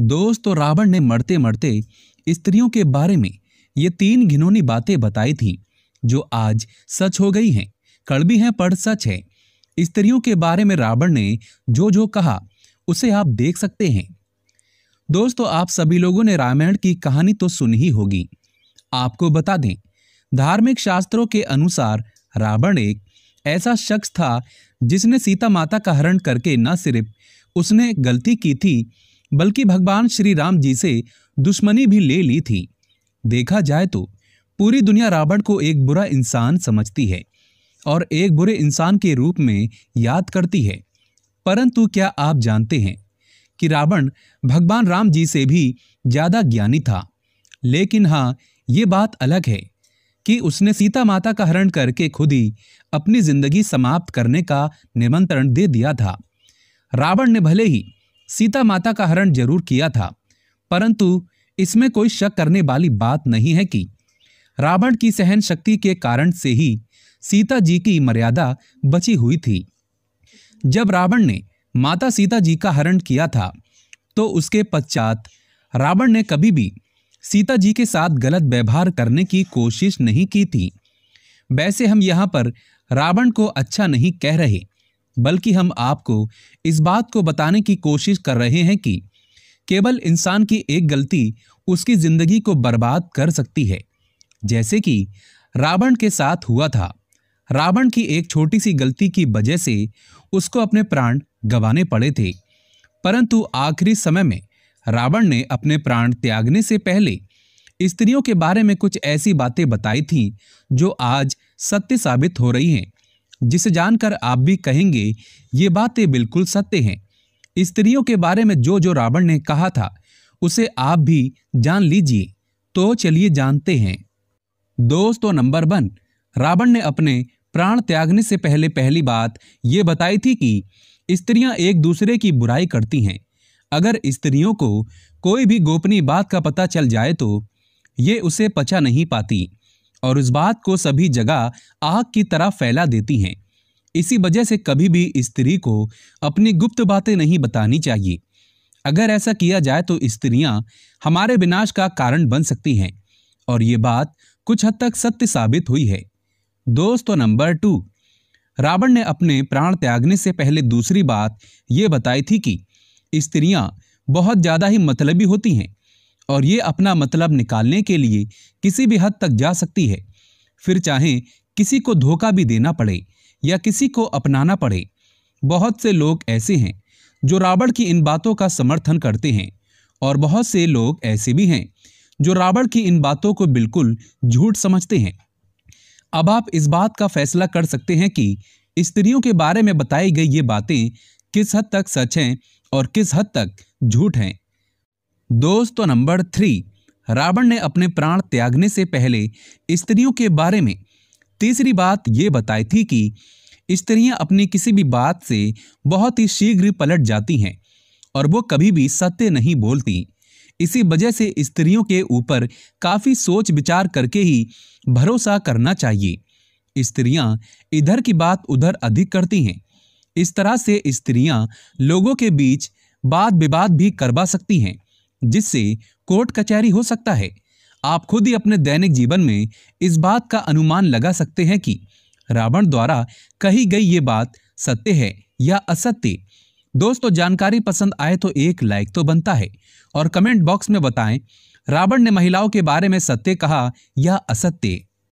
दोस्तों रावण ने मरते मरते स्त्रियों के बारे में ये तीन घिनौनी बातें बताई थी जो आज सच हो गई हैं कड़बी हैं पर सच है स्त्रियों के बारे में रावण ने जो जो कहा उसे आप देख सकते हैं दोस्तों आप सभी लोगों ने रामायण की कहानी तो सुनी ही होगी आपको बता दें धार्मिक शास्त्रों के अनुसार रावण एक ऐसा शख्स था जिसने सीता माता का हरण करके न सिर्फ उसने गलती की थी बल्कि भगवान श्री राम जी से दुश्मनी भी ले ली थी देखा जाए तो पूरी दुनिया रावण को एक बुरा इंसान समझती है और एक बुरे इंसान के रूप में याद करती है परंतु क्या आप जानते हैं कि रावण भगवान राम जी से भी ज़्यादा ज्ञानी था लेकिन हाँ ये बात अलग है कि उसने सीता माता का हरण करके खुद ही अपनी जिंदगी समाप्त करने का निमंत्रण दे दिया था रावण ने भले ही सीता माता का हरण जरूर किया था परंतु इसमें कोई शक करने वाली बात नहीं है कि रावण की सहन शक्ति के कारण से ही सीता जी की मर्यादा बची हुई थी जब रावण ने माता सीता जी का हरण किया था तो उसके पश्चात रावण ने कभी भी सीता जी के साथ गलत व्यवहार करने की कोशिश नहीं की थी वैसे हम यहाँ पर रावण को अच्छा नहीं कह रहे बल्कि हम आपको इस बात को बताने की कोशिश कर रहे हैं कि केवल इंसान की एक गलती उसकी ज़िंदगी को बर्बाद कर सकती है जैसे कि रावण के साथ हुआ था रावण की एक छोटी सी गलती की वजह से उसको अपने प्राण गंवाने पड़े थे परंतु आखिरी समय में रावण ने अपने प्राण त्यागने से पहले स्त्रियों के बारे में कुछ ऐसी बातें बताई थीं जो आज सत्य साबित हो रही हैं जिसे जानकर आप भी कहेंगे ये बातें बिल्कुल सत्य हैं स्त्रियों के बारे में जो जो रावण ने कहा था उसे आप भी जान लीजिए तो चलिए जानते हैं दोस्तों नंबर वन रावण ने अपने प्राण त्यागने से पहले पहली बात ये बताई थी कि स्त्रियां एक दूसरे की बुराई करती हैं अगर स्त्रियों को कोई भी गोपनीय बात का पता चल जाए तो ये उसे पचा नहीं पाती और उस बात को सभी जगह आग की तरह फैला देती हैं इसी वजह से कभी भी स्त्री को अपनी गुप्त बातें नहीं बतानी चाहिए अगर ऐसा किया जाए तो स्त्रियां हमारे विनाश का कारण बन सकती हैं और ये बात कुछ हद तक सत्य साबित हुई है दोस्तों नंबर टू रावण ने अपने प्राण त्यागने से पहले दूसरी बात ये बताई थी कि स्त्रियां बहुत ज़्यादा ही मतलबी होती हैं और ये अपना मतलब निकालने के लिए किसी भी हद तक जा सकती है फिर चाहे किसी को धोखा भी देना पड़े या किसी को अपनाना पड़े बहुत से लोग ऐसे हैं जो रावण की इन बातों का समर्थन करते हैं और बहुत से लोग ऐसे भी हैं जो रावण की इन बातों को बिल्कुल झूठ समझते हैं अब आप इस बात का फैसला कर सकते हैं कि स्त्रियों के बारे में बताई गई ये बातें किस हद तक सच हैं और किस हद तक झूठ हैं दोस्तों नंबर थ्री रावण ने अपने प्राण त्यागने से पहले स्त्रियों के बारे में तीसरी बात ये बताई थी कि स्त्रियां अपनी किसी भी बात से बहुत ही शीघ्र पलट जाती हैं और वो कभी भी सत्य नहीं बोलती इसी वजह से स्त्रियों के ऊपर काफ़ी सोच विचार करके ही भरोसा करना चाहिए स्त्रियां इधर की बात उधर अधिक करती हैं इस तरह से स्त्रियां लोगों के बीच वाद विवाद भी करवा सकती हैं जिससे कोर्ट कचहरी हो सकता है आप खुद ही अपने दैनिक जीवन में इस बात का अनुमान लगा सकते हैं कि रावण द्वारा कही गई ये बात सत्य है या असत्य दोस्तों जानकारी पसंद आए तो एक लाइक तो बनता है और कमेंट बॉक्स में बताएं रावण ने महिलाओं के बारे में सत्य कहा या असत्य